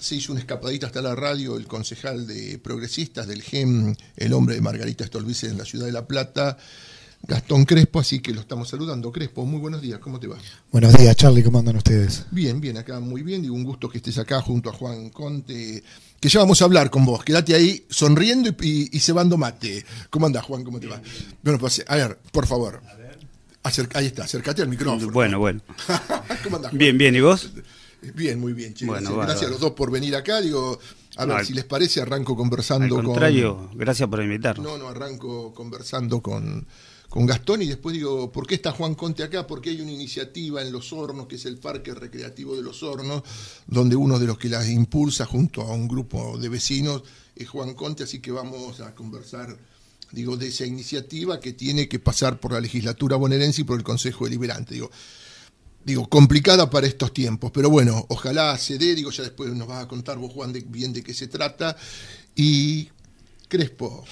se hizo una escapadita hasta la radio el concejal de progresistas del GEM, el hombre de Margarita Estolvice en la ciudad de La Plata, Gastón Crespo, así que lo estamos saludando. Crespo, muy buenos días, ¿cómo te va? Buenos días, Charlie, ¿cómo andan ustedes? Bien, bien, acá muy bien, Y un gusto que estés acá junto a Juan Conte, que ya vamos a hablar con vos, quédate ahí sonriendo y, cebando mate. ¿Cómo andás, Juan? ¿Cómo te va? Bueno, pues, a ver, por favor. ahí está, acércate al micrófono. Bueno, bueno. ¿Cómo andás? Bien, bien, ¿y vos? Bien, muy bien, chicos. gracias a los dos por venir acá. Digo, a ver, si les parece, arranco conversando contrario, con. gracias por invitarnos. No, no, arranco conversando con, con Gastón y después digo, ¿por qué está Juan Conte acá? Porque hay una iniciativa en Los Hornos, que es el Parque Recreativo de Los Hornos, donde uno de los que las impulsa junto a un grupo de vecinos es Juan Conte, así que vamos a conversar digo, de esa iniciativa que tiene que pasar por la legislatura bonaerense y por el Consejo Deliberante. Digo, digo, complicada para estos tiempos. Pero bueno, ojalá se dé, digo, ya después nos vas a contar vos, Juan, de, bien de qué se trata. Y Crespo,